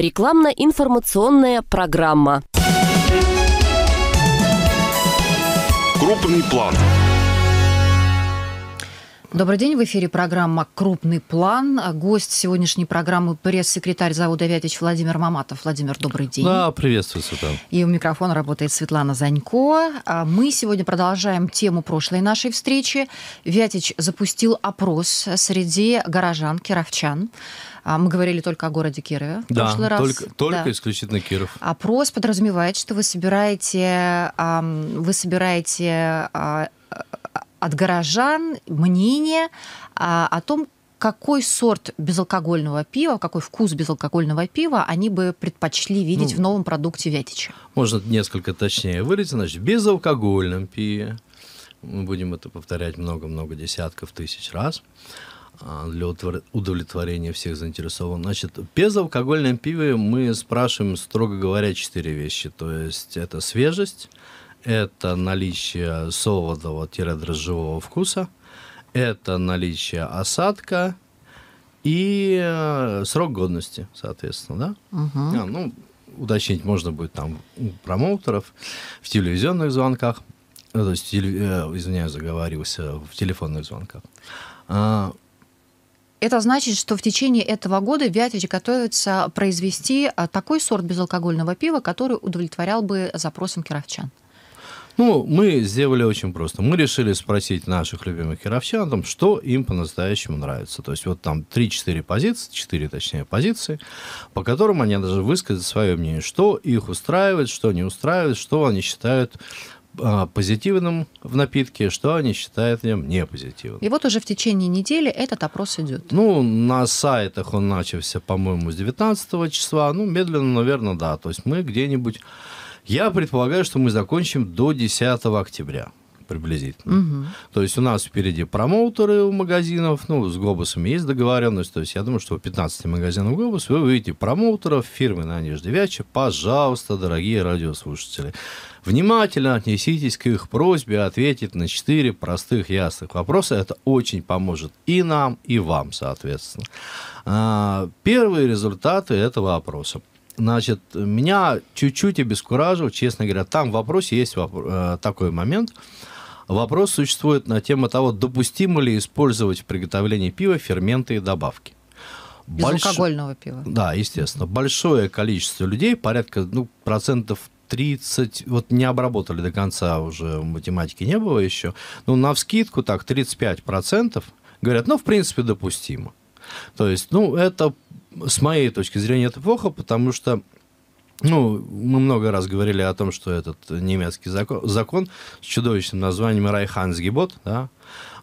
Рекламно-информационная программа. Крупный план. Добрый день, в эфире программа «Крупный план». Гость сегодняшней программы – пресс-секретарь завода «Вятич» Владимир Маматов. Владимир, добрый день. Да, приветствую, Светлана. И у микрофона работает Светлана Занько. А мы сегодня продолжаем тему прошлой нашей встречи. «Вятич» запустил опрос среди горожан, кировчан. А мы говорили только о городе Кирове в да, прошлый раз. Только, только исключительно Киров. Опрос подразумевает, что вы собираете, вы собираете а, от горожан мнение а, о том, какой сорт безалкогольного пива, какой вкус безалкогольного пива они бы предпочли видеть ну, в новом продукте Вятича? Можно несколько точнее выразить. Значит, в безалкогольном пиве, мы будем это повторять много-много десятков тысяч раз, а, для удовлетворения всех заинтересованных Значит, в безалкогольном пиве мы спрашиваем, строго говоря, четыре вещи. То есть это свежесть, это наличие солодового-дрожжевого вкуса, это наличие осадка и э, срок годности, соответственно, да? Угу. А, ну, уточнить можно будет там у промоутеров, в телевизионных звонках, ну, то есть, э, извиняюсь, заговорился, в телефонных звонках. А, это значит, что в течение этого года Вятич готовится произвести а, такой сорт безалкогольного пива, который удовлетворял бы запросам кировчан. Ну, мы сделали очень просто. Мы решили спросить наших любимых кировчан, там, что им по-настоящему нравится. То есть вот там 3-4 позиции, 4 точнее позиции, по которым они даже высказать свое мнение, что их устраивает, что не устраивает, что они считают а, позитивным в напитке, что они считают в нем непозитивным. И вот уже в течение недели этот опрос идет. Ну, на сайтах он начался, по-моему, с 19 числа. Ну, медленно, наверное, да. То есть мы где-нибудь я предполагаю, что мы закончим до 10 октября приблизительно. Угу. То есть у нас впереди промоутеры у магазинов, ну, с Глобусами есть договоренность, то есть я думаю, что у 15 магазинов Глобус вы увидите промоутеров фирмы на Нижневяче. Пожалуйста, дорогие радиослушатели, внимательно отнеситесь к их просьбе ответить на 4 простых ясных вопроса. Это очень поможет и нам, и вам, соответственно. А, первые результаты этого опроса. Значит, меня чуть-чуть обескуражил, честно говоря. Там в вопросе есть воп- э, такой момент. Вопрос существует на тему того, допустимо ли использовать в приготовлении пива ферменты и добавки. Безалкогольного Больш... пива. Да, естественно. Большое количество людей, порядка ну, процентов 30, вот не обработали до конца уже, математики не было еще, ну, на вскидку так 35% говорят, ну, в принципе, допустимо. То есть, ну, это с моей точки зрения это плохо, потому что ну, мы много раз говорили о том, что этот немецкий закон, закон с чудовищным названием Райхансгибот, да,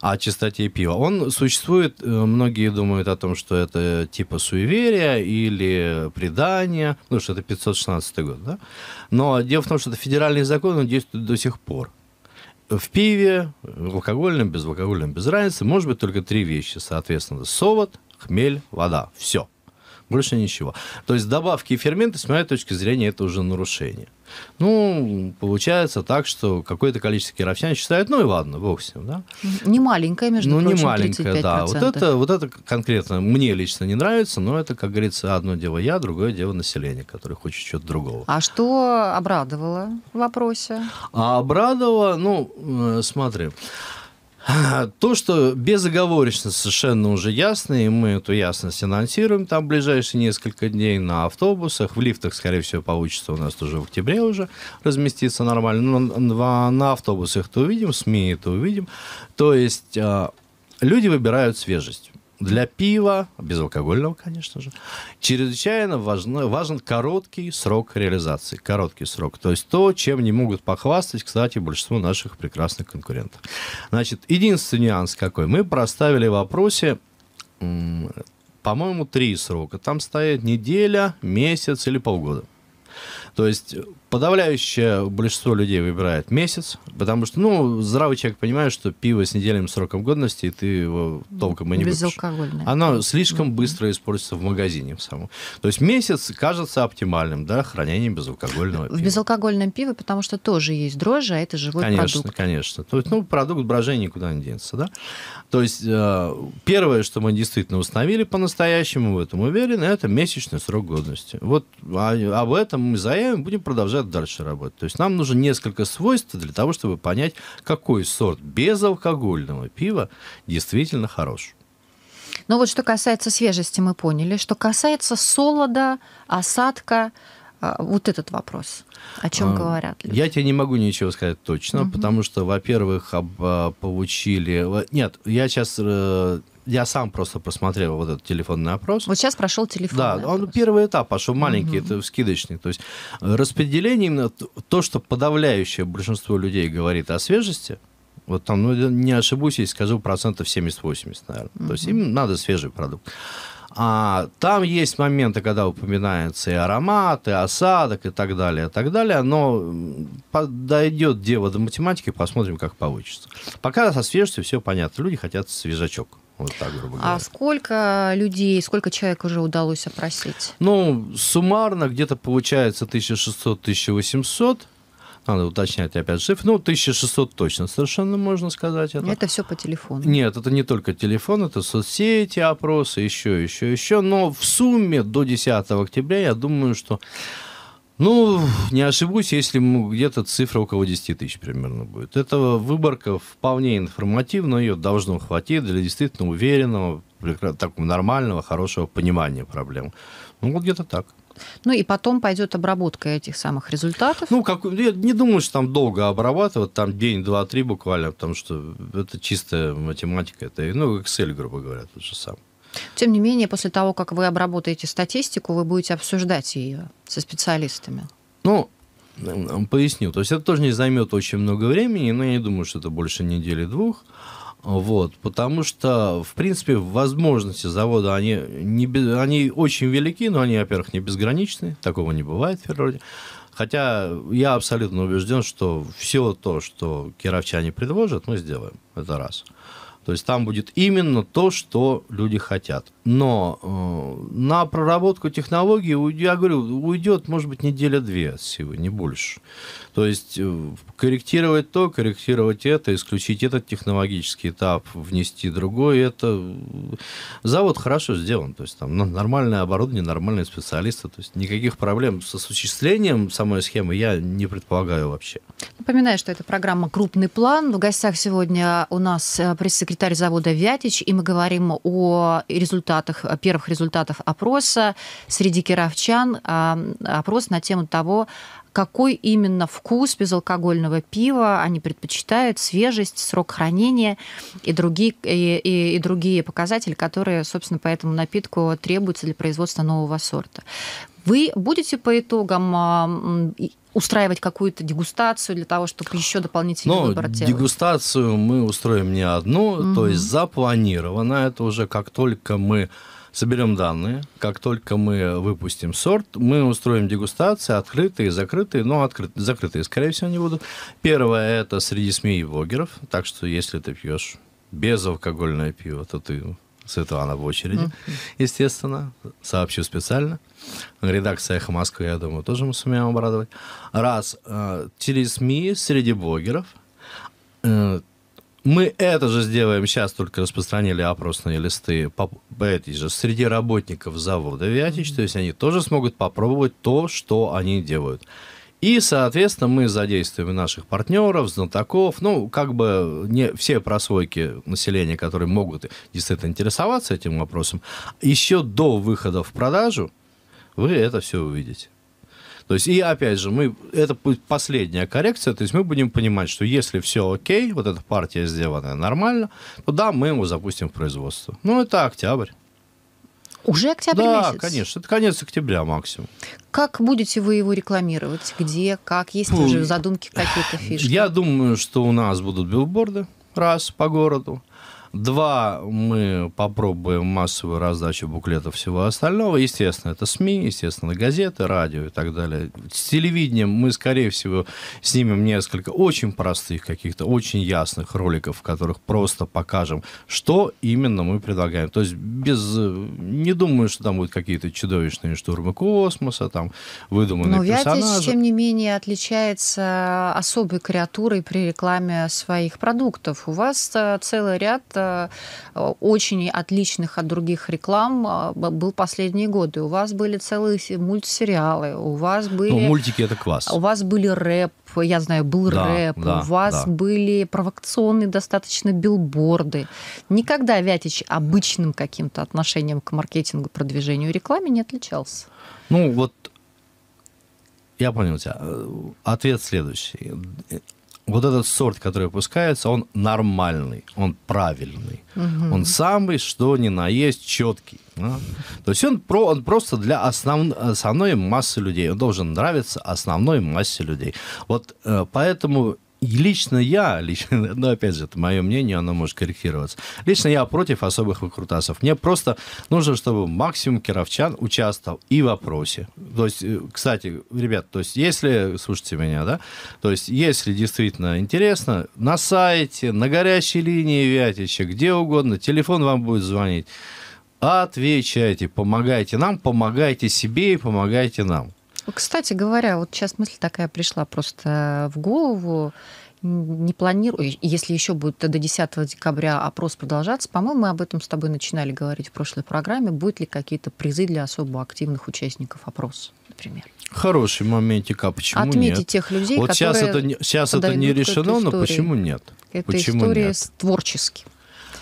о чистоте пива. Он существует, э, многие думают о том, что это типа суеверия или предание, ну, что это 516 год, да. Но дело в том, что это федеральный закон, он действует до сих пор. В пиве, в алкогольном, безалкогольном, без разницы, может быть только три вещи, соответственно, солод, хмель, вода. Все. Больше ничего. То есть добавки и ферменты, с моей точки зрения, это уже нарушение. Ну, получается так, что какое-то количество кировсян считают, ну и ладно, бог с ним, да? Не маленькая между ну, прочим, Ну, не маленькая, 35%. да. Вот это, вот это конкретно мне лично не нравится, но это, как говорится, одно дело я, другое дело население, которое хочет чего-то другого. А что обрадовало в вопросе? А обрадовало, ну, э, смотри, то, что безоговорочно совершенно уже ясно, и мы эту ясность анонсируем там в ближайшие несколько дней на автобусах, в лифтах, скорее всего, получится у нас тоже в октябре уже разместиться нормально, но а на автобусах это увидим, в СМИ это увидим. То есть а, люди выбирают свежесть для пива, безалкогольного, конечно же, чрезвычайно важно, важен короткий срок реализации, короткий срок. То есть то, чем не могут похвастать, кстати, большинство наших прекрасных конкурентов. Значит, единственный нюанс какой. Мы проставили в вопросе, по-моему, три срока. Там стоят неделя, месяц или полгода. То есть Подавляющее большинство людей выбирает месяц, потому что, ну, здравый человек понимает, что пиво с недельным сроком годности, и ты его толком и не Безалкогольное. Оно слишком быстро используется в магазине в самом. То есть месяц кажется оптимальным, да, хранение безалкогольного пива. В безалкогольном пиве, потому что тоже есть дрожжи, а это живой конечно, продукт. Конечно, конечно. То есть, ну, продукт брожения никуда не денется, да. То есть э, первое, что мы действительно установили по-настоящему, в этом уверены, это месячный срок годности. Вот а, об этом мы заявим, будем продолжать продолжает дальше работать. То есть нам нужно несколько свойств для того, чтобы понять, какой сорт безалкогольного пива действительно хорош. Ну вот что касается свежести, мы поняли. Что касается солода, осадка, а, вот этот вопрос. О чем а, говорят люди? Я тебе не могу ничего сказать точно, угу. потому что, во-первых, об, а, получили... Нет, я сейчас э, я сам просто посмотрел вот этот телефонный опрос. Вот сейчас прошел телефон. Да, опрос. он первый этап пошел а маленький, угу. это скидочный. То есть э, распределение именно то, что подавляющее большинство людей говорит о свежести, вот там, ну, не ошибусь, если скажу процентов 70-80, наверное. Угу. То есть им надо свежий продукт. А там есть моменты, когда упоминается и аромат, и осадок, и так далее, и так далее. Но дойдет дело до математики, посмотрим, как получится. Пока со свежестью все понятно. Люди хотят свежачок. Вот так, грубо а говоря. А сколько людей, сколько человек уже удалось опросить? Ну, суммарно где-то получается 1600-1800. Надо уточнять опять же, Ну, 1600 точно совершенно можно сказать. Это, это все по телефону. Нет, это не только телефон, это соцсети, опросы, еще, еще, еще. Но в сумме до 10 октября, я думаю, что ну, не ошибусь, если где-то цифра около 10 тысяч примерно будет. Этого выборка вполне информативна, ее должно хватить для действительно уверенного, такого нормального, хорошего понимания проблем. Ну, вот где-то так. Ну и потом пойдет обработка этих самых результатов. Ну, как, я не думаю, что там долго обрабатывать, там день, два, три буквально, потому что это чистая математика, это ну, Excel, грубо говоря, тот же самый. Тем не менее, после того, как вы обработаете статистику, вы будете обсуждать ее со специалистами. Ну, поясню. То есть это тоже не займет очень много времени, но я не думаю, что это больше недели-двух. Вот, потому что, в принципе, возможности завода, они, не, они очень велики, но они, во-первых, не безграничны, такого не бывает в природе. Хотя я абсолютно убежден, что все то, что кировчане предложат, мы сделаем. Это раз. То есть там будет именно то, что люди хотят. Но э, на проработку технологии, я говорю, уйдет, может быть, неделя-две от всего, не больше. То есть э, корректировать то, корректировать это, исключить этот технологический этап, внести другой, это э, завод хорошо сделан. То есть там нормальное оборудование, нормальные специалисты. То есть никаких проблем с осуществлением самой схемы я не предполагаю вообще. Напоминаю, что это программа «Крупный план». В гостях сегодня у нас э, пресс-секретарь завода «Вятич», и мы говорим о результатах результатах, э, первых результатов опроса среди кировчан а, опрос на тему того, какой именно вкус безалкогольного пива они предпочитают, свежесть, срок хранения и другие, и, и, и другие показатели, которые, собственно, по этому напитку требуются для производства нового сорта. Вы будете по итогам а, устраивать какую-то дегустацию для того, чтобы еще дополнительный Но ну, выбор делать? Дегустацию мы устроим не одну, угу. то есть запланировано это уже как только мы соберем данные. Как только мы выпустим сорт, мы устроим дегустации, открытые, закрытые, но ну, открытые, закрытые, скорее всего, они будут. Первое – это среди СМИ и блогеров, так что если ты пьешь безалкогольное пиво, то ты Светлана в очереди, mm-hmm. естественно, сообщу специально. Редакция «Эхо Москвы», я думаю, тоже мы сумеем обрадовать. Раз, э, через СМИ, среди блогеров. Э, мы это же сделаем сейчас, только распространили опросные листы по, эти же, среди работников завода «Вятич», mm-hmm. то есть они тоже смогут попробовать то, что они делают. И, соответственно, мы задействуем наших партнеров, знатоков, ну, как бы не все прослойки населения, которые могут действительно интересоваться этим вопросом, еще до выхода в продажу вы это все увидите. То есть, и опять же, мы, это последняя коррекция, то есть мы будем понимать, что если все окей, вот эта партия сделана нормально, то да, мы его запустим в производство. Ну, это октябрь. Уже октябрь да, месяц? Да, конечно. Это конец октября максимум. Как будете вы его рекламировать? Где? Как? Есть ли уже задумки какие-то фишки? Я думаю, что у нас будут билборды раз по городу. Два, мы попробуем массовую раздачу буклетов всего остального. Естественно, это СМИ, естественно, газеты, радио и так далее. С телевидением мы, скорее всего, снимем несколько очень простых, каких-то очень ясных роликов, в которых просто покажем, что именно мы предлагаем. То есть без... Не думаю, что там будут какие-то чудовищные штурмы космоса, там выдуманные Но персонажи. Но Вятич, тем не менее, отличается особой креатурой при рекламе своих продуктов. У вас целый ряд э, Э, очень отличных от других реклам э, был последние годы. У вас были целые мультсериалы, у вас ну, были... Ну, мультики — это класс. У вас были рэп, я знаю, был да, рэп, да, у вас да. были провокационные достаточно билборды. Никогда Вятич обычным каким-то отношением к маркетингу, продвижению и рекламе не отличался. Ну, вот я понял тебя. Э, ответ следующий вот этот сорт, который выпускается, он нормальный, он правильный, угу. он самый, что ни на есть, четкий. Да? То есть он, про, он просто для основ, основной массы людей, он должен нравиться основной массе людей. Вот э, поэтому лично я, лично, но ну, опять же, это мое мнение, оно может корректироваться. Лично я против особых выкрутасов. Мне просто нужно, чтобы максимум кировчан участвовал и в опросе. То есть, э, кстати, ребят, то есть, если, слушайте меня, да, то есть, если действительно интересно, на сайте, на горячей линии Вятича, где угодно, телефон вам будет звонить. Отвечайте, помогайте нам, помогайте себе и помогайте нам. Ну, кстати говоря, вот сейчас мысль такая пришла просто в голову не планирую, если еще будет до 10 декабря опрос продолжаться, по-моему, мы об этом с тобой начинали говорить в прошлой программе, будут ли какие-то призы для особо активных участников опроса, например? Хороший моментик, а почему Отметить нет? тех людей, вот которые сейчас это, сейчас это не решено, но почему нет? Это почему история нет? творчески.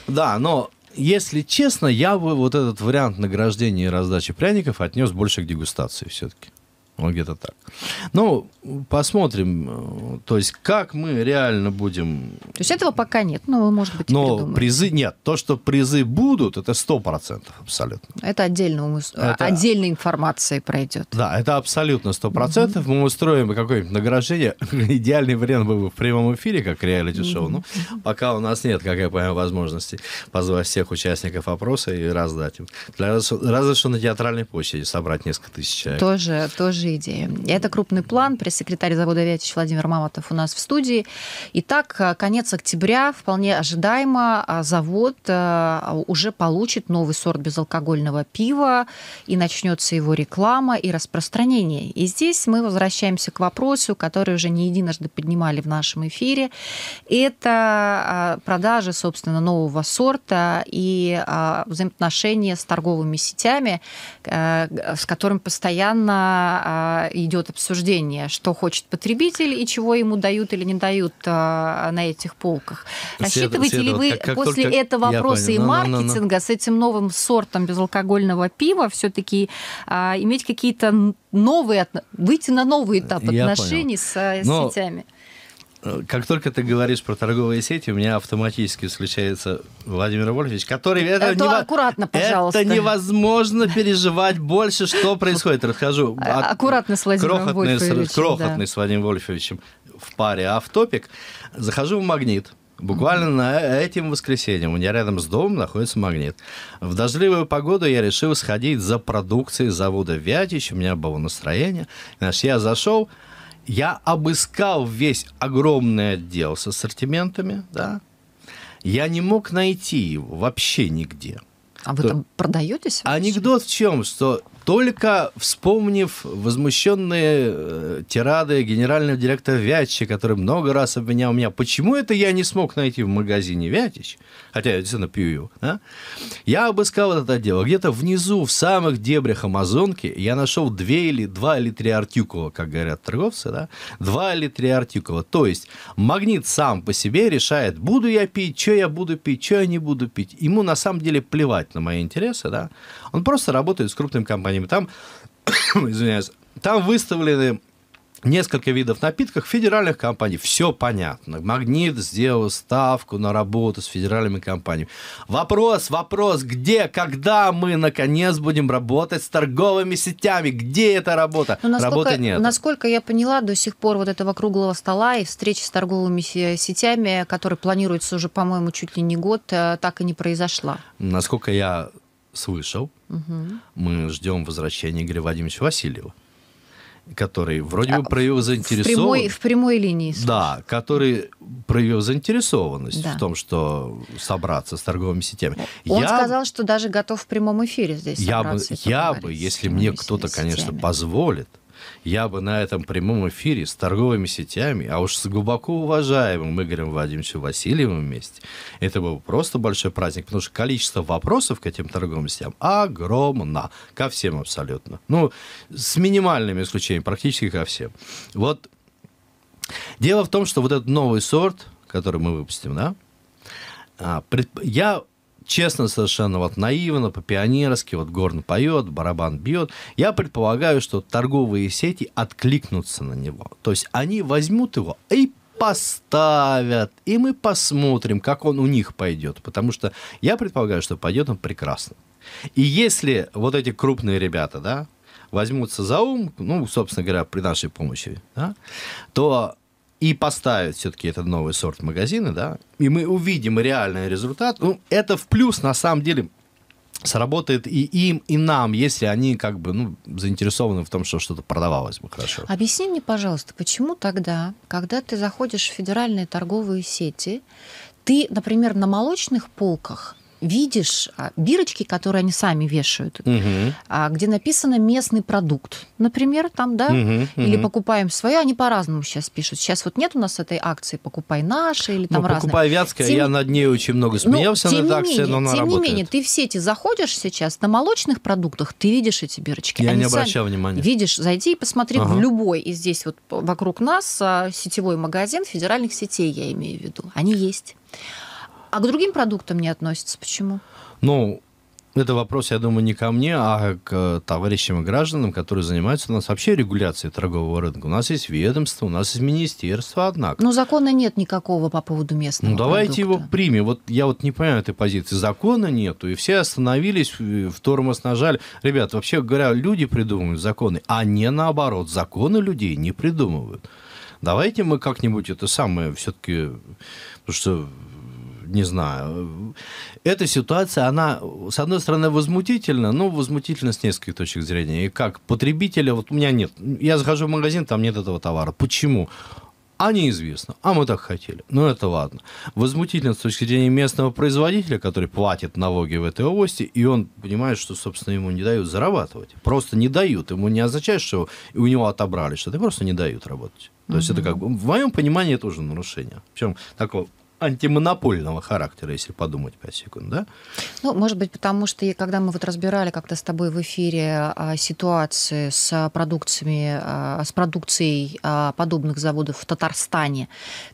Да, но если честно, я бы вот этот вариант награждения и раздачи пряников отнес больше к дегустации все-таки. Вот ну, где-то так. Ну, посмотрим, э, то есть как мы реально будем... То есть этого пока нет, но вы, может быть, Но придумаете. призы нет. То, что призы будут, это 100% абсолютно. Это отдельно, это... отдельной информацией пройдет. Да, это абсолютно 100%. Угу. Мы устроим какое-нибудь награждение. Идеальный вариант был бы в прямом эфире, как реалити-шоу. Угу. Ну, пока у нас нет, как я понимаю, возможности позвать всех участников опроса и раздать им. Разве что на театральной площади собрать несколько тысяч человек. Тоже, тоже трагедии. Это крупный план. Пресс-секретарь завода «Вятич» Владимир Маматов у нас в студии. Итак, э, конец октября. Вполне ожидаемо э, завод э, уже получит новый сорт безалкогольного пива, и начнется его реклама и распространение. И здесь мы возвращаемся к вопросу, который уже не единожды поднимали в нашем эфире. Это продажи, собственно, нового сорта и взаимоотношения с торговыми сетями, с которым постоянно а, идет обсуждение, что хочет потребитель и чего ему дают или не дают а, на этих полках. Рассчитываете ли вы как, как после только... этого вопроса и ну, ну, ну, маркетинга но, но, но. с этим новым сортом безалкогольного пива все-таки а, иметь какие-то новые, выйти на новый этап я отношений с, с сетями? Э, как только ты говоришь про торговые сети, у меня автоматически включается Владимир Вольфович, который... Это, это нево... аккуратно, пожалуйста. Это невозможно переживать больше, что происходит. Расскажу. Э, От... Аккуратно с Владимиром крохотный, Вольфовичем. С... Крохотный да. с Владимиром Вольфовичем в паре автопик. Захожу в «Магнит». Буквально на э, этим воскресеньем у меня рядом с домом находится магнит. В дождливую погоду я решил сходить за продукцией завода Вятич. У меня было настроение. Значит, я зашел, я обыскал весь огромный отдел с ассортиментами, да. Я не мог найти его вообще нигде. А вы То... там продаетесь? Анекдот в чем, что только вспомнив возмущенные э, тирады генерального директора Вятича, который много раз обвинял меня, почему это я не смог найти в магазине Вятич, хотя я действительно пью его, да? я обыскал этот отдел. Где-то внизу, в самых дебрях Амазонки, я нашел две или, два или три артикула, как говорят торговцы, да? два или три артикула. То есть магнит сам по себе решает, буду я пить, что я буду пить, что я не буду пить. Ему на самом деле плевать на мои интересы, да? он просто работает с крупным компанией названием. Там, извиняюсь, там выставлены несколько видов напитков федеральных компаний. Все понятно. Магнит сделал ставку на работу с федеральными компаниями. Вопрос, вопрос, где, когда мы наконец будем работать с торговыми сетями? Где эта работа? Ну, Работы нет. Насколько я поняла, до сих пор вот этого круглого стола и встречи с торговыми сетями, которые планируются уже, по-моему, чуть ли не год, э, так и не произошла. Насколько я слышал. Угу. Мы ждем возвращения Игоря Вадимовича Васильева который вроде бы а, проявил заинтересованность. В прямой, линии. Слушай. Да, который проявил заинтересованность да. в том, что собраться с торговыми сетями. Он я, сказал, что даже готов в прямом эфире здесь я собраться. Бы, я бы, если мне кто-то, конечно, позволит, я бы на этом прямом эфире с торговыми сетями, а уж с глубоко уважаемым Игорем Вадимовичем Васильевым вместе, это был просто большой праздник, потому что количество вопросов к этим торговым сетям огромно, ко всем абсолютно. Ну, с минимальными исключениями, практически ко всем. Вот Дело в том, что вот этот новый сорт, который мы выпустим, да, а, я честно совершенно, вот наивно, по-пионерски, вот горн поет, барабан бьет, я предполагаю, что торговые сети откликнутся на него. То есть они возьмут его и поставят, и мы посмотрим, как он у них пойдет. Потому что я предполагаю, что пойдет он прекрасно. И если вот эти крупные ребята, да, возьмутся за ум, ну, собственно говоря, при нашей помощи, да, то и поставят все-таки этот новый сорт магазины, да, и мы увидим реальный результат, ну, это в плюс, на самом деле, сработает и им, и нам, если они как бы ну, заинтересованы в том, что что-то продавалось бы хорошо. Объясни мне, пожалуйста, почему тогда, когда ты заходишь в федеральные торговые сети, ты, например, на молочных полках видишь а, бирочки, которые они сами вешают, угу. где написано местный продукт, например, там, да, угу, или угу. покупаем свое, они по-разному сейчас пишут. Сейчас вот нет у нас этой акции «покупай наши» или там ну, разные. покупай вятское, тем... я над ней очень много ну, смеялся ну, над акцией, но она Тем работает. не менее, ты в сети заходишь сейчас, на молочных продуктах ты видишь эти бирочки. Я они не обращал внимания. Видишь, зайди и посмотри ага. в любой, и здесь вот вокруг нас а, сетевой магазин федеральных сетей, я имею в виду, они есть. А к другим продуктам не относится. Почему? Ну, это вопрос, я думаю, не ко мне, а к товарищам и гражданам, которые занимаются у нас вообще регуляцией торгового рынка. У нас есть ведомство, у нас есть министерство, однако. Но ну, закона нет никакого по поводу местного Ну, давайте продукта. его примем. Вот я вот не понимаю этой позиции. Закона нету, и все остановились, э, в тормоз нажали. Ребят, вообще говоря, люди придумывают законы, а не наоборот. Законы людей не придумывают. Давайте мы как-нибудь это самое все-таки... Потому что не знаю. Эта ситуация, она, с одной стороны, возмутительна, но возмутительна с нескольких точек зрения. И как потребителя, вот у меня нет. Я захожу в магазин, там нет этого товара. Почему? А неизвестно. А мы так хотели. Ну, это ладно. Возмутительно с точки зрения местного производителя, который платит налоги в этой области, и он понимает, что, собственно, ему не дают зарабатывать. Просто не дают. Ему не означает, что у него отобрали что-то. Просто не дают работать. То угу. есть это как бы... В моем понимании это уже нарушение. Причем такого антимонопольного характера, если подумать 5 секунд, да? Ну, может быть, потому что, когда мы вот разбирали как-то с тобой в эфире а, ситуации с продукциями, а, с продукцией а, подобных заводов в Татарстане,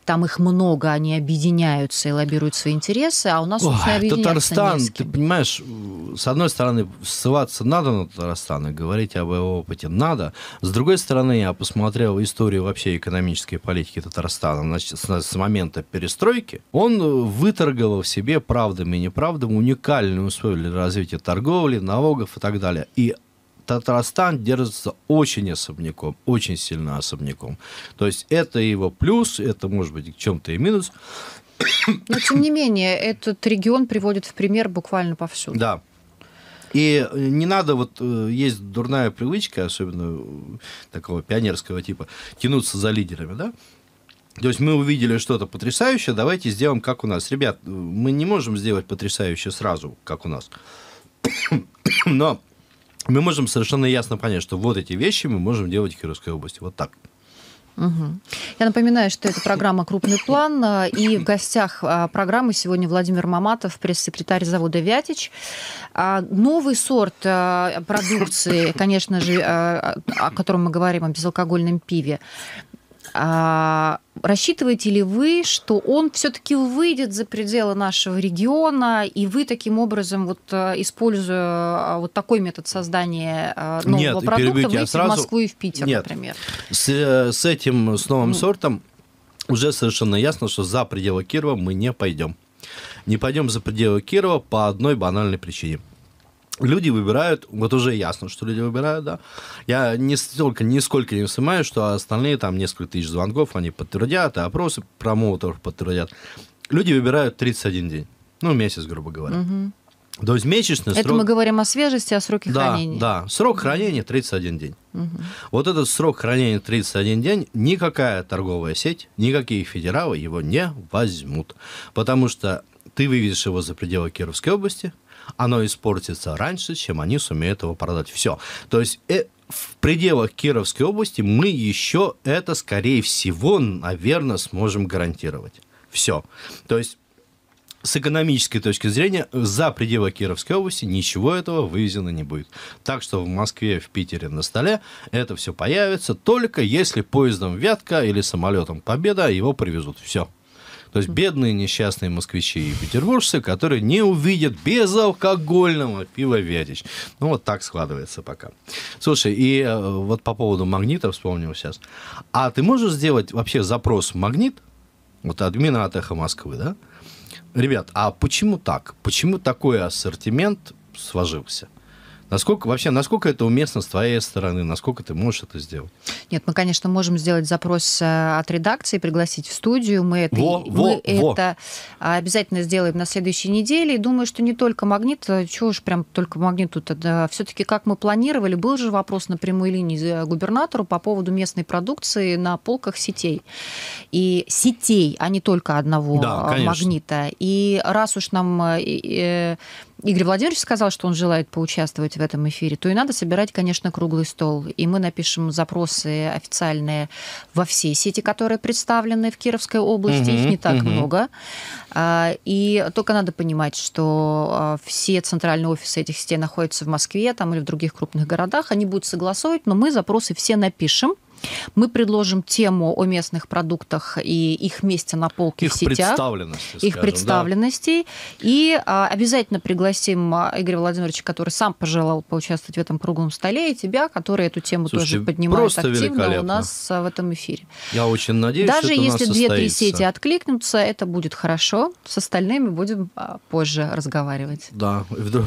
там их много, они объединяются и лоббируют свои интересы, а у нас, Ой, собственно, Татарстан, ты понимаешь, с одной стороны, ссылаться надо на Татарстан и говорить об его опыте надо, с другой стороны, я посмотрел историю вообще экономической политики Татарстана, значит, с момента перестройки, он э, выторговал себе правдами и неправдами уникальные условия для развития торговли, налогов и так далее. И Татарстан держится очень особняком, очень сильно особняком. То есть это его плюс, это может быть к чем-то и минус. Но тем не менее, этот регион приводит в пример буквально повсюду. Да, и э, не надо, вот э, есть дурная привычка, особенно такого пионерского типа, тянуться за лидерами, да? То есть мы увидели что-то потрясающее, давайте сделаем как у нас. Ребят, мы не можем сделать потрясающее сразу, как у нас. Но мы можем совершенно ясно понять, что вот эти вещи мы можем делать в Кировской области. Вот так. Угу. Я напоминаю, что это программа «Крупный план», э, и в гостях э, программы сегодня Владимир Маматов, пресс-секретарь завода «Вятич». А, новый сорт э, продукции, конечно же, о котором мы говорим, о безалкогольном пиве, а рассчитываете ли вы, что он все-таки выйдет за пределы нашего региона, и вы таким образом, вот э, используя а, вот такой метод создания э, нового Нет, продукта, выйдете сразу... в Москву и в Питер, Нет. например? С, э, с этим, с новым сортом уже совершенно ясно, что за пределы Кирова мы не пойдем. Не пойдем за пределы Кирова по одной банальной причине – Люди выбирают, вот уже ясно, что люди выбирают, да. Я не столько, нисколько не снимаю, что остальные там несколько тысяч звонков, они подтвердят, а опросы промоутеров подтвердят. Люди выбирают 31 день, ну, месяц, грубо говоря. Угу. То есть месячный срок. Это мы говорим о свежести, о сроке да, хранения. Да, срок хранения 31 день. Угу. Вот этот срок хранения 31 день никакая торговая сеть, никакие федералы его не возьмут. Потому что ты вывезешь его за пределы Кировской области – оно испортится раньше, чем они сумеют его продать. Все. То есть э, в пределах Кировской области мы еще это, скорее всего, наверное, сможем гарантировать. Все. То есть с экономической точки зрения, за пределы Кировской области ничего этого вывезено не будет. Так что в Москве, в Питере на столе это все появится, только если поездом Вятка или самолетом Победа его привезут. Все. То есть бедные несчастные москвичи и петербуржцы, которые не увидят безалкогольного пива Вятич. Ну, вот так складывается пока. Слушай, и э, вот по поводу магнита вспомнил сейчас. А ты можешь сделать вообще запрос в магнит? Вот админа АТХ Москвы, да? Ребят, а почему так? Почему такой ассортимент сложился? Насколько вообще, насколько это уместно с твоей стороны, насколько ты можешь это сделать? Нет, мы, конечно, можем сделать запрос э, от редакции, пригласить в студию. Мы это, во, мы во, это а, обязательно сделаем на следующей неделе. И думаю, что не только магнит, э, чего уж прям только магнит тут. Да, Все-таки, как мы планировали, был же вопрос на прямой линии э, губернатору по поводу местной продукции на полках сетей. И сетей, а не только одного да, а, магнита. И раз уж нам Игорь Владимирович сказал, что он желает поучаствовать в этом эфире, то и надо собирать, конечно, круглый стол. И мы напишем запросы официальные во все сети, которые представлены в Кировской области. Угу, Их не так угу. много. А, и только надо понимать, что а, все центральные офисы этих сетей находятся в Москве там, или в других крупных городах. Они будут согласовывать, но мы запросы все напишем. Мы предложим тему о местных продуктах и их месте на полке их в сетях. Представленности, их скажем, представленностей. Да. И а, обязательно пригласим а, Игоря Владимировича, который сам пожелал поучаствовать в этом круглом столе, и тебя, который эту тему Слушайте, тоже поднимает активно у нас а, в этом эфире. Я очень надеюсь, Даже это если две-три сети откликнутся, это будет хорошо. С остальными будем а, позже разговаривать. Да. Но,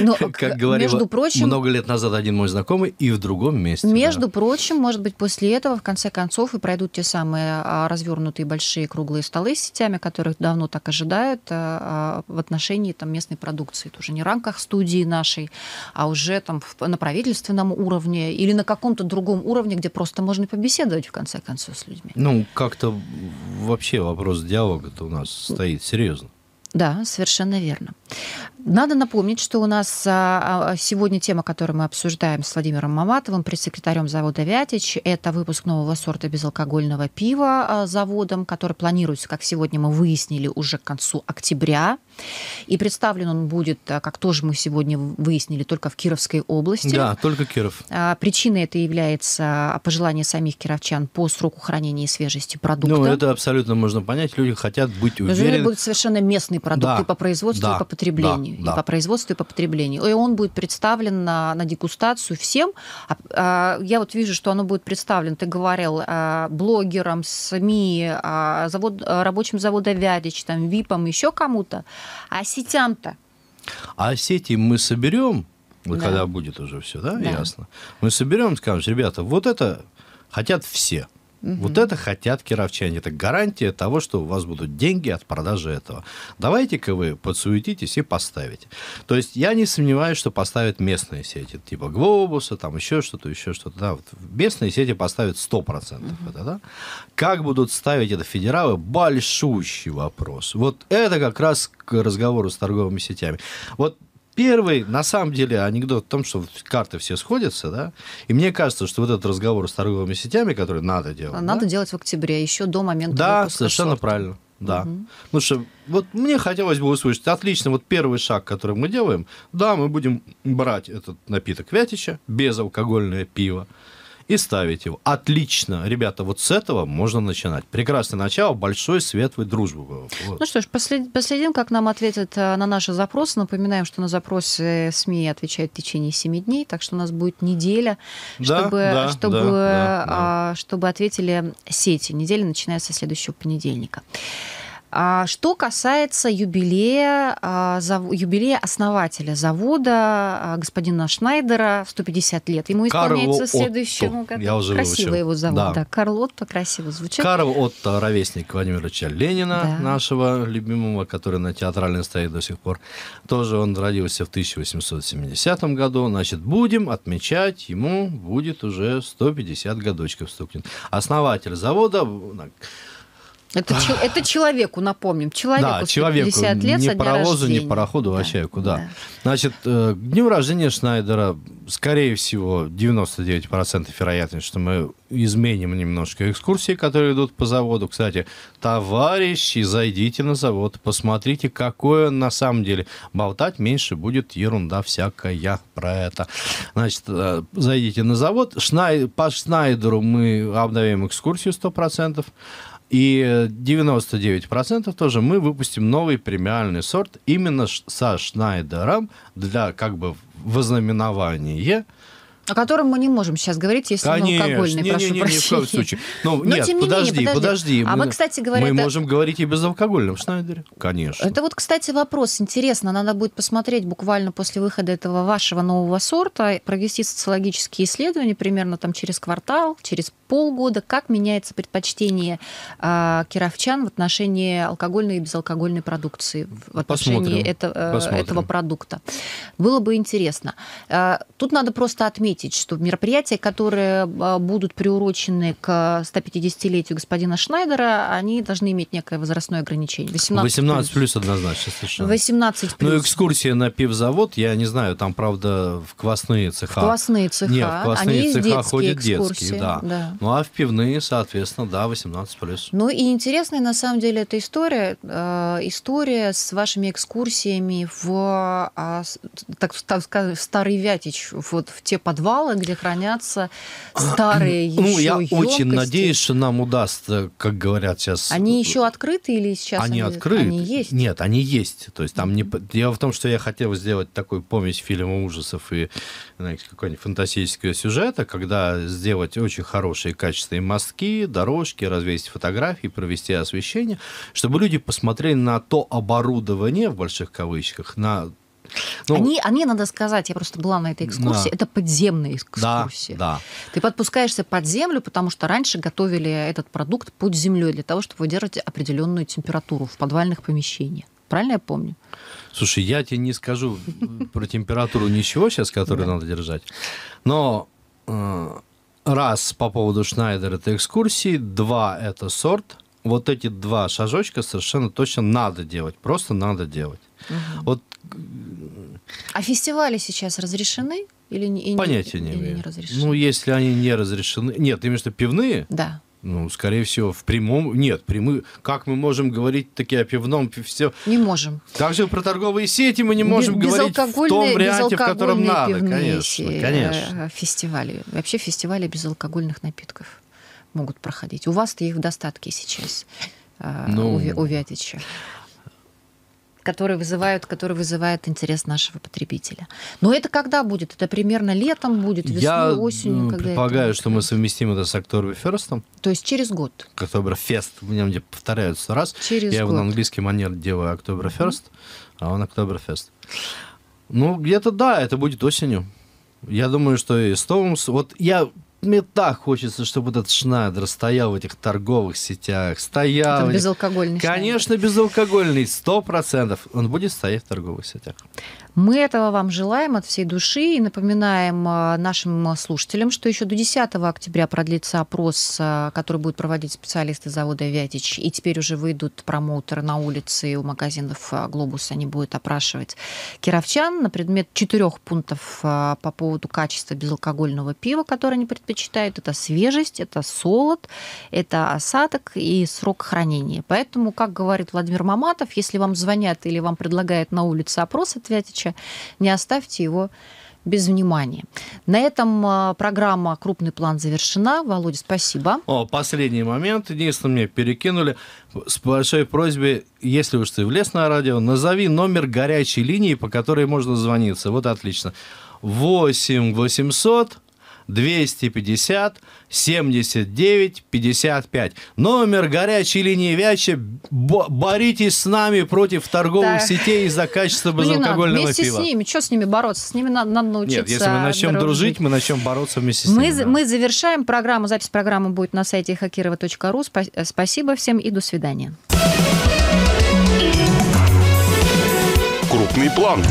ну, как говорил, много лет назад один мой знакомый, и в другом месте. Между да. прочим, может быть, после этого, в конце концов, и пройдут те самые а, развернутые большие круглые столы с сетями, которых давно так ожидают а, а, в отношении там, местной продукции. Это уже не в рамках студии нашей, а уже там, на правительственном уровне или на каком-то другом уровне, где просто можно побеседовать, в конце концов, с людьми. Ну, как-то вообще вопрос диалога-то у нас стоит серьезно. Да, совершенно верно. Надо напомнить, что у нас а, а, сегодня тема, которую мы обсуждаем с Владимиром Маматовым, пресс-секретарем завода «Вятич», это выпуск нового сорта безалкогольного пива а, заводом, который планируется, как сегодня мы выяснили, уже к концу октября. И представлен он будет, как тоже мы сегодня выяснили, только в Кировской области. Да, только Киров. Причиной это является пожелание самих кировчан по сроку хранения и свежести продукта. Ну, это абсолютно можно понять. Люди хотят быть уверены. Люди будут совершенно местные продукты да, по производству да, и по потреблению. Да да. и по производству, и по потреблению. И он будет представлен на, на дегустацию всем. А, а, я вот вижу, что оно будет представлено, ты говорил, а, блогерам, СМИ, а, завод, а, рабочим завода Вядич, там, ВИПам, еще кому-то. А сетям-то? А сети мы соберем, да. когда будет уже все, да? да. Ясно. Мы соберем, скажем, ребята, вот это хотят все – Угу. Вот это хотят кировчане. Это гарантия того, что у вас будут деньги от продажи этого. Давайте-ка вы подсуетитесь и поставите. То есть я не сомневаюсь, что поставят местные сети, типа Глобуса, там еще что-то, еще что-то. Да, вот местные сети поставят 100%. Угу. Это, да? Как будут ставить это федералы? Большущий вопрос. Вот это как раз к разговору с торговыми сетями. Вот Первый, на самом деле, анекдот о том, что карты все сходятся, да, и мне кажется, что вот этот разговор с торговыми сетями, который надо делать. Надо да? делать в октябре, еще до момента Да, совершенно шорта. правильно. Да. Угу. Потому что вот мне хотелось бы услышать, отлично, вот первый шаг, который мы делаем, да, мы будем брать этот напиток Вятича, безалкогольное пиво, и ставить его. Отлично, ребята, вот с этого можно начинать. Прекрасное начало, большой свет светлой дружбы. Вот. Ну что ж, послед, последим, как нам ответят э, на наши запросы. Напоминаем, что на запросы СМИ отвечают в течение 7 дней, так что у нас будет неделя, чтобы, да, чтобы, да, да, а, да. чтобы ответили сети. Неделя начинается с следующего понедельника. А, что касается юбилея, а, юбилея основателя завода, а, господина Шнайдера, 150 лет. Ему исполняется Карло следующему Отто. году. Ну, Я уже красиво выучил. его зовут, да. да. Карл Отто, красиво звучит. Карл Отто, ровесник Владимира Владимировича Ленина, да. нашего любимого, который на театральной стоит до сих пор. Тоже он родился в 1870 году. Значит, будем отмечать, ему будет уже 150 годочков стукнет. Основатель завода это, че, это человеку, напомним, человеку, да, человеку 50 лет не со паровозу, не пароходу, а да. а человеку, да. да. Значит, э, к дню рождения Шнайдера, скорее всего, 99% вероятность, что мы изменим немножко экскурсии, которые идут по заводу. Кстати, товарищи, зайдите на завод, посмотрите, какое на самом деле. Болтать меньше будет ерунда всякая про это. Значит, э, зайдите на завод. Шнай... По Шнайдеру мы обновим экскурсию 100%. И 99% э, тоже мы выпустим новый премиальный сорт именно со Шнайдером для как бы вознаменования о котором мы не можем сейчас говорить, если Конечно, он алкогольный, не, прошу не, не, прощения. ни в случае. Ну, Но, нет, тем подожди, менее, подожди, подожди. А мы, вы, кстати говоря... Мы это... можем говорить и без алкогольного Шнайдере. Конечно. Это вот, кстати, вопрос. Интересно, надо будет посмотреть буквально после выхода этого вашего нового сорта, провести социологические исследования примерно там через квартал, через полгода, как меняется предпочтение э, кировчан в отношении алкогольной и безалкогольной продукции, в отношении посмотрим, э, этого продукта. Было бы интересно. Э, тут надо просто отметить, что мероприятия, которые а, будут приурочены к 150-летию господина Шнайдера, они должны иметь некое возрастное ограничение. 18, 18 плюс. плюс однозначно совершенно. 18 ну, плюс. Ну, экскурсия на пивзавод, я не знаю, там, правда, в квасные цеха. В квасные цеха. Нет, в квасные они цеха ходят детские, да. да. Ну а в пивные, соответственно, да, 18 плюс. Ну и интересная на самом деле эта история, э, история с вашими экскурсиями в, а, так, так сказать, Старый Вятич, вот в те подвалы, где хранятся а, старые еще ну, ну я емкости. очень надеюсь, что нам удастся, как говорят сейчас. Они э, еще открыты или сейчас? Они, они открыты. Они есть? Нет, они есть. То есть там не... Дело в том, что я хотел сделать такую помесь фильма ужасов и какой-нибудь фантастического сюжета, когда сделать очень хороший лучшие качества и дорожки, развесить фотографии, провести освещение, чтобы люди посмотрели на то оборудование, в больших кавычках, на ну, они, они, надо сказать, я просто была на этой экскурсии, да. это подземная экскурсия. Да, да. Ты подпускаешься под землю, потому что раньше готовили этот продукт под землей для того, чтобы выдержать определенную температуру в подвальных помещениях. Правильно я помню? Слушай, я тебе не скажу про температуру ничего сейчас, которую надо держать, но э, раз по поводу Шнайдера это экскурсии, два это сорт. Вот эти два шажочка совершенно точно надо делать, просто надо делать. Угу. Вот. А фестивали сейчас разрешены или не? Понятия не, имею. Не Ну, если они не разрешены, нет, именно что пивные. Да. Ну, скорее всего, в прямом... Нет, прямы... как мы можем говорить таки о пивном все? Не можем. Также про торговые сети мы не можем Без, говорить в том варианте, в котором надо. Э, конечно, конечно. Фестивали. Вообще фестивали безалкогольных напитков могут проходить. У вас-то их в достатке сейчас. Э, ну, у, у Вятича которые вызывают, которые вызывают интерес нашего потребителя. Но это когда будет? Это примерно летом будет, весной, Я осенью? Я предполагаю, что мы совместим это с Октоберферстом. То есть через год? Октоберфест. У меня где повторяются раз. Через Я год. его на английский манер делаю Октоберферст, mm-hmm. а он Октоберфест. Ну, где-то да, это будет осенью. Я думаю, что и с Вот я мне так хочется, чтобы этот Шнайдер стоял в этих торговых сетях, стоял. Это безалкогольный. Конечно, Шнайдер. безалкогольный, сто процентов. Он будет стоять в торговых сетях. Мы этого вам желаем от всей души и напоминаем а, нашим слушателям, что еще до 10 октября продлится опрос, а, который будут проводить специалисты завода «Вятич». И теперь уже выйдут промоутеры на улицы у магазинов а, «Глобус». Они будут опрашивать кировчан на предмет четырех пунктов по поводу качества безалкогольного пива, которое они предпочитают. Это свежесть, это солод, это осадок и срок хранения. Поэтому, как говорит Владимир Маматов, если вам звонят или вам предлагают на улице опрос от Вятич, задача. Не оставьте его без внимания. На этом а, программа «Крупный план» завершена. Володя, спасибо. О, последний момент. Единственное, мне перекинули с большой просьбой, если уж ты влез на радио, назови номер горячей линии, по которой можно звониться. Вот отлично. 8 800 250 79 55. Номер горячей линии Вяча. Боритесь с нами против торговых да. сетей из-за качества ну, безалкогольного вместе пива. Вместе с ними. Что с ними бороться? С ними надо, надо научиться. Нет, если мы начнем дружить, дружить мы начнем бороться вместе с мы, ними. Да. Мы завершаем программу. Запись программы будет на сайте хакирова.ру. Э, спасибо всем и до свидания. Крупный план.